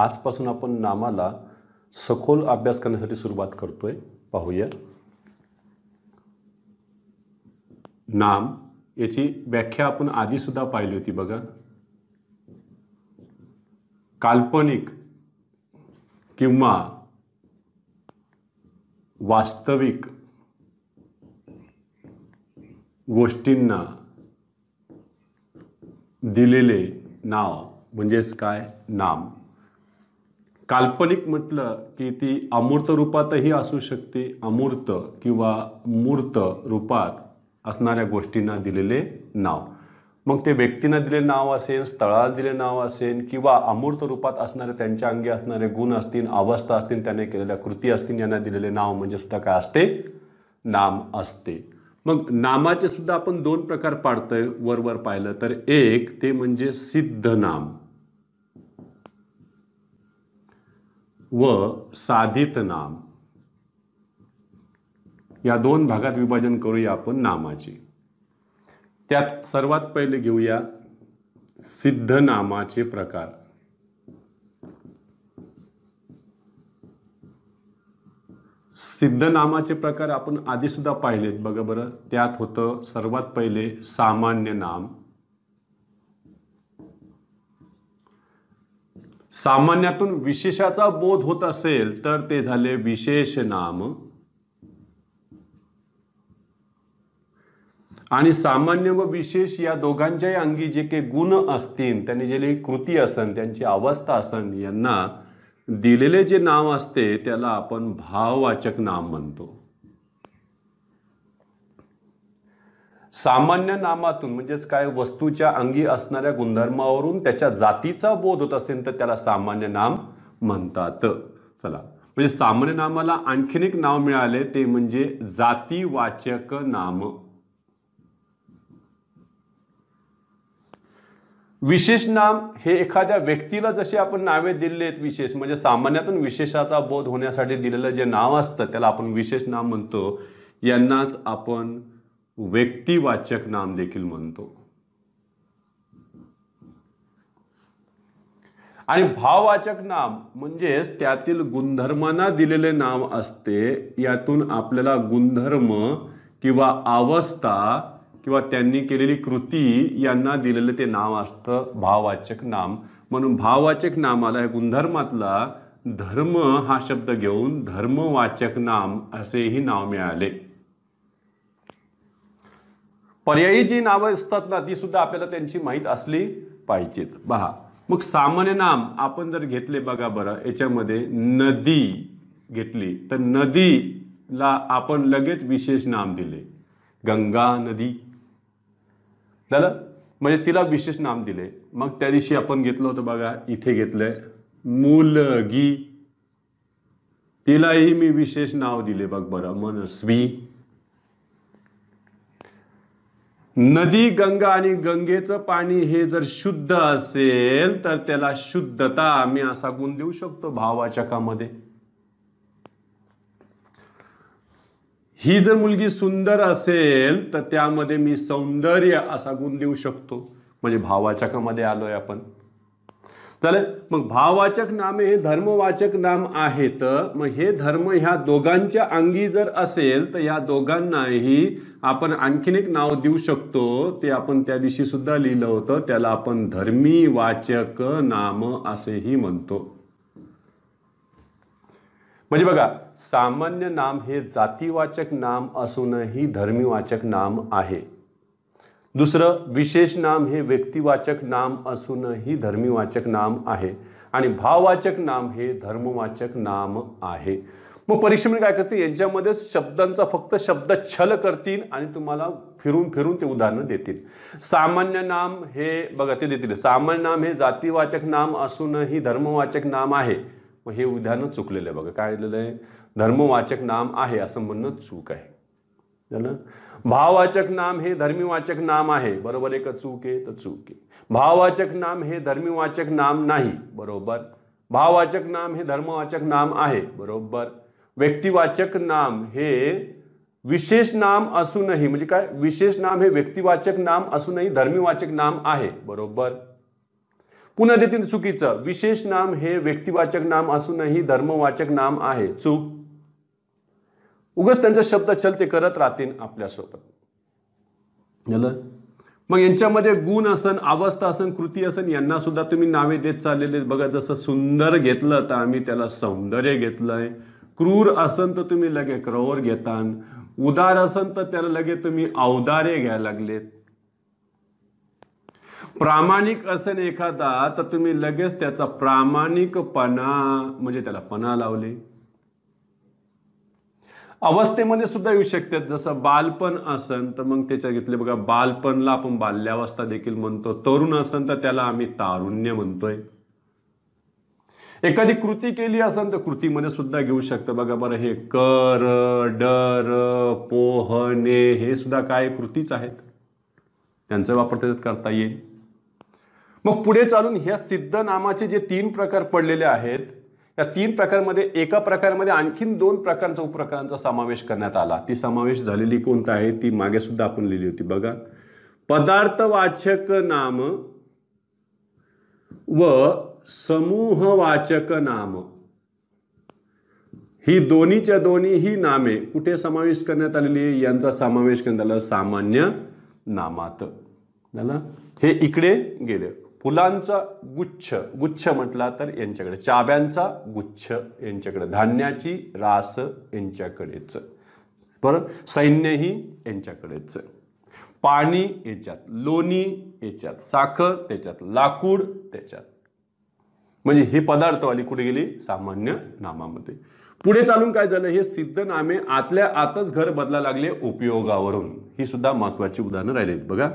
आजपासून आपण नामाला सखोल अभ्यास करण्यासाठी सुरुवात करतोय पाहूया नाम याची व्याख्या आपण आधीसुद्धा पाहिली होती बघा काल्पनिक किंवा वास्तविक गोष्टींना दिलेले नाव म्हणजेच काय नाम काल्पनिक म्हटलं की ती अमूर्त रूपातही असू शकते अमूर्त किंवा मूर्त रूपात असणाऱ्या गोष्टींना दिलेले नाव मग ते व्यक्तींना दिले नाव असेल स्थळाला दिले नाव असेल किंवा अमूर्त रूपात असणारे त्यांच्या अंगी असणारे गुण असतील अवस्था असतील त्याने केलेल्या कृती असतील यांना दिलेले नाव म्हणजे सुद्धा काय असते नाम असते मग नामाचे सुद्धा आपण दोन प्रकार पाडतोय वरवर पाहिलं तर एक ते म्हणजे सिद्ध नाम व साधित नाम या दोन भागात विभाजन करूया आपण नामाचे त्यात सर्वात पहिले घेऊया सिद्ध नामाचे प्रकार सिद्ध नामाचे प्रकार आपण आधी सुद्धा पाहिलेत बघा बरं त्यात होतं सर्वात पहिले सामान्य नाम सामान्यातून विशेषाचा बोध होत असेल तर ते झाले विशेष नाम आणि सामान्य व विशेष या दोघांच्याही अंगी जे काही गुण असतील त्यांनी जे काही कृती असन त्यांची अवस्था असन यांना दिलेले जे नाम असते त्याला आपण भाववाचक नाम म्हणतो सामान्य नामातून म्हणजेच काय वस्तूच्या अंगी असणाऱ्या गुणधर्मावरून त्याच्या जातीचा बोध होत असेल तर त्याला सामान्य नाम म्हणतात चला म्हणजे सामान्य नामाला आणखीन एक नाव मिळाले ते म्हणजे जातीवाचक नाम विशेष नाम हे एखाद्या व्यक्तीला जसे आपण नावे दिलेले आहेत विशेष म्हणजे सामान्यातून विशेषाचा बोध होण्यासाठी दिलेलं जे नाव असतं त्याला आपण विशेष नाम म्हणतो यांनाच आपण व्यक्तिवाचक नाम देखील म्हणतो आणि भाववाचक नाम म्हणजेच त्यातील गुणधर्मांना दिलेले नाव असते यातून आपल्याला गुणधर्म किंवा अवस्था किंवा त्यांनी केलेली कृती यांना दिलेले ते नाव असतं भाववाचक नाम म्हणून भाववाचक नामाला हे गुणधर्मातला धर्म हा शब्द घेऊन धर्मवाचक नाम असेही नाव मिळाले पर्यायी जी नावं असतात ना ती सुद्धा आपल्याला त्यांची माहीत असली पाहिजेत बहा मग सामान्य नाम आपण जर घेतले बघा बरं याच्यामध्ये नदी घेतली तर नदीला आपण लगेच विशेष नाम दिले गंगा नदी झालं म्हणजे तिला विशेष नाम दिले मग त्या दिवशी आपण घेतलं होतं बघा इथे घेतलंय मुलगी तिलाही मी विशेष नाव दिले बघ बरं मनस्वी नदी गंगा आणि गंगेचं पाणी हे जर शुद्ध असेल तर त्याला शुद्धता आम्ही असा गुण देऊ शकतो भावाचकामध्ये ही जर मुलगी सुंदर असेल तर त्यामध्ये मी सौंदर्य असा गुण देऊ शकतो म्हणजे भाववाचकामध्ये आलोय आपण चालेल मग भाववाचक नामे हे धर्मवाचक नाम आहेत मग हे धर्म ह्या दोघांच्या अंगी जर असेल तर ह्या दोघांनाही आपण आणखीन एक नाव देऊ शकतो ते आपण त्या दिवशी सुद्धा लिहिलं होतं त्याला आपण धर्मी वाचक नाम असेही म्हणतो म्हणजे बघा सामान्य नाम हे जातीवाचक नाम असूनही धर्मीवाचक नाम आहे दुसरं विशेष नाम हे व्यक्तिवाचक नाम असूनही धर्मीवाचक नाम आहे आणि भाववाचक नाम हे धर्मवाचक नाम आहे मग परीक्षेमध्ये काय करते यांच्यामध्ये शब्दांचा फक्त शब्द छल करतील आणि तुम्हाला फिरून फिरून ते उदाहरणं देतील सामान्य नाम हे बघा ते देतील सामान्य नाम हे जातीवाचक नाम असूनही धर्मवाचक नाम आहे मग हे उदाहरण चुकलेलं आहे बघा काय आलेलं आहे धर्मवाचक नाम आहे असं म्हणणं चूक आहे झालं भाववाचक नाम हे धर्मीवाचक नाम आहे बरोबर एक चूक आहे तर चूक आहे भाववाचक नाम हे धर्मीवाचक नाम नाही बरोबर भाववाचक नाम हे धर्मवाचक नाम आहे बरोबर व्यक्तिवाचक नाम हे विशेष नाम असूनही म्हणजे काय विशेष नाम हे व्यक्तिवाचक नाम असूनही धर्मीवाचक नाम आहे बरोबर पुन्हा देतील चुकीचं विशेष नाम हे व्यक्तिवाचक नाम असूनही धर्मवाचक नाम आहे चूक उगच त्यांचा शब्द चलते ते करत राहतील आपल्यासोबत झालं मग यांच्यामध्ये गुण असन अवस्था असन कृती असन यांना सुद्धा तुम्ही नावे देत चाललेले बघा जसं सुंदर घेतलं तर आम्ही त्याला सौंदर्य घेतलंय क्रूर असन तर तुम्ही लगे क्रौर घेतान उदार असन तर त्याला लगे तुम्ही अवदारे घ्यायला लागलेत प्रामाणिक असेल एखादा तर तुम्ही लगेच त्याचा प्रामाणिकपणा म्हणजे त्याला पणा लावले अवस्थेमध्ये सुद्धा येऊ शकतात जसं बालपण असन तर मग त्याच्यात घेतले बघा बालपणला आपण बाल्यावस्था देखील म्हणतो तरुण असन तर त्याला आम्ही तारुण्य म्हणतोय एखादी कृती केली असेल तर कृतीमध्ये सुद्धा घेऊ शकतं बघा बरं हे कर डर पोहणे हे सुद्धा काय कृतीच आहेत त्यांचा वापर त्याच्यात करता येईल मग पुढे चालून ह्या सिद्ध नामाचे जे तीन प्रकार पडलेले आहेत या तीन प्रकारमध्ये एका प्रकारामध्ये आणखीन दोन प्रकारचा उपप्रकारांचा समावेश करण्यात आला ती समावेश झालेली कोणता आहे ती मागे सुद्धा आपण लिहिली होती बघा पदार्थवाचक नाम व समूहवाचक नाम ही दोन्हीच्या दोन्ही ही नामे कुठे समावेश करण्यात आलेली आहे यांचा समावेश करण्यात आला सामान्य नामात झाला हे इकडे गेले फुलांचा गुच्छ गुच्छ म्हटला तर यांच्याकडे चाब्यांचा गुच्छ यांच्याकडे धान्याची रास यांच्याकडेच बरं सैन्यही यांच्याकडेच पाणी याच्यात लोणी याच्यात साखर त्याच्यात लाकूड त्याच्यात म्हणजे हे पदार्थवाली कुठे गेली सामान्य नामामध्ये पुढे चालून काय झालं हे सिद्ध नामे आतल्या आतच घर बदला लागले उपयोगावरून ही सुद्धा महत्वाची उदाहरणं राहिली बघा